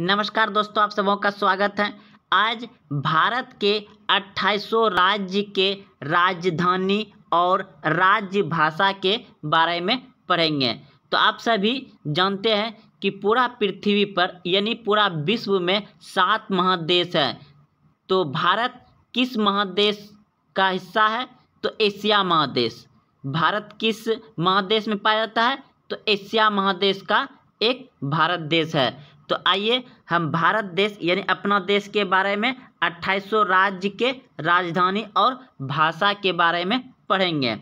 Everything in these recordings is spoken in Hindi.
नमस्कार दोस्तों आप सबों का स्वागत है आज भारत के 2800 राज्य के राजधानी और राज्य भाषा के बारे में पढ़ेंगे तो आप सभी जानते हैं कि पूरा पृथ्वी पर यानी पूरा विश्व में सात महादेश है तो भारत किस महादेश का हिस्सा है तो एशिया महादेश भारत किस महादेश में पाया जाता है तो एशिया महादेश का एक भारत देश है तो आइए हम भारत देश यानी अपना देश के बारे में 2800 राज्य के राजधानी और भाषा के बारे में पढ़ेंगे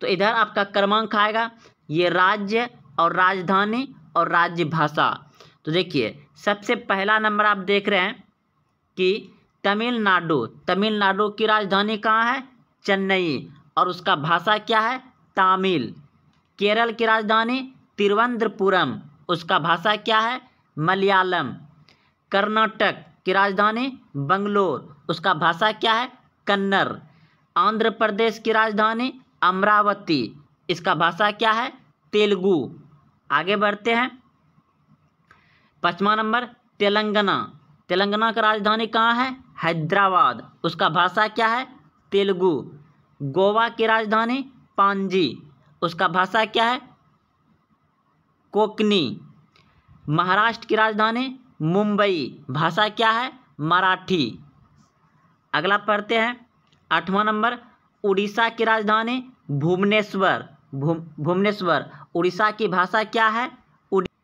तो इधर आपका क्रमांक आएगा ये राज्य और राजधानी और राज्य भाषा तो देखिए सबसे पहला नंबर आप देख रहे हैं कि तमिलनाडु तमिलनाडु की राजधानी कहाँ है चेन्नई और उसका भाषा क्या है तमिल केरल की राजधानी तिरुवनंतपुरम उसका भाषा क्या है मलयालम कर्नाटक की राजधानी बंगलोर उसका भाषा क्या है कन्नर आंध्र प्रदेश की राजधानी अमरावती इसका भाषा क्या है तेलुगु आगे बढ़ते हैं पचवा नंबर तेलंगाना तेलंगाना का राजधानी कहाँ है हैदराबाद उसका भाषा क्या है तेलुगु गोवा की राजधानी पांजी उसका भाषा क्या है कोकनी महाराष्ट्र की राजधानी मुंबई भाषा क्या है मराठी अगला पढ़ते हैं आठवां नंबर उड़ीसा की राजधानी भुवनेश्वर भुवनेश्वर उड़ीसा की भाषा क्या है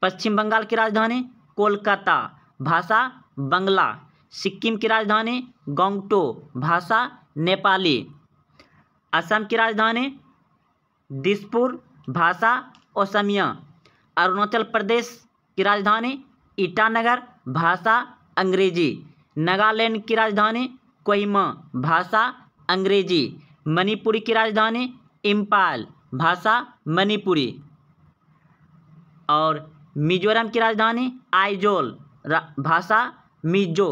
पश्चिम बंगाल की राजधानी कोलकाता भाषा बंगला सिक्किम की राजधानी गोंगटो भाषा नेपाली असम की राजधानी दिसपुर भाषा ओसमिया अरुणाचल प्रदेश की राजधानी ईटानगर भाषा अंग्रेजी नागालैंड की राजधानी कोहिमा भाषा अंग्रेजी मणिपुरी की राजधानी इम्पाल भाषा मणिपुरी और मिजोरम की राजधानी आइजोल भाषा मिजो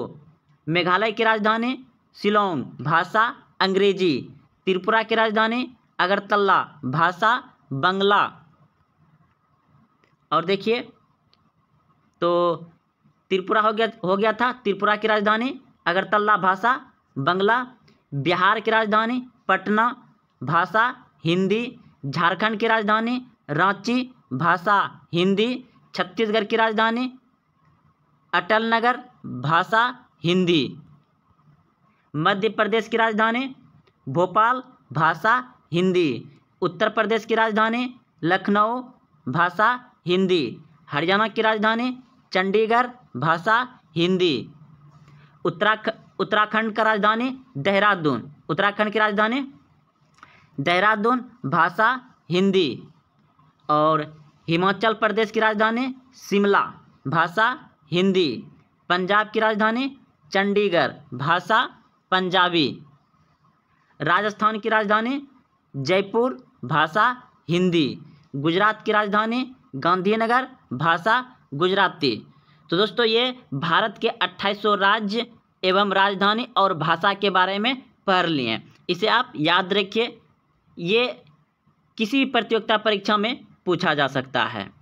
मेघालय की राजधानी शिलोंग भाषा अंग्रेजी त्रिपुरा की राजधानी अगरतला भाषा बंगला और देखिए तो त्रिपुरा हो गया हो गया था त्रिपुरा की राजधानी अगरतला भाषा बंगला बिहार की राजधानी पटना भाषा हिंदी झारखंड की राजधानी रांची भाषा हिंदी छत्तीसगढ़ की राजधानी अटल नगर भाषा हिंदी मध्य प्रदेश की राजधानी भोपाल भाषा हिंदी उत्तर प्रदेश की राजधानी लखनऊ भाषा हिंदी हरियाणा की राजधानी चंडीगढ़ भाषा हिंदी उत्तराख उत्तराखंड का राजधानी देहरादून उत्तराखंड की राजधानी देहरादून भाषा हिंदी और हिमाचल प्रदेश की राजधानी शिमला भाषा हिंदी पंजाब की राजधानी चंडीगढ़ भाषा पंजाबी राजस्थान की राजधानी जयपुर भाषा हिंदी गुजरात की राजधानी गांधीनगर भाषा गुजराती तो दोस्तों ये भारत के 2800 राज्य एवं राजधानी और भाषा के बारे में पढ़ लिए इसे आप याद रखिए ये किसी भी प्रतियोगिता परीक्षा में पूछा जा सकता है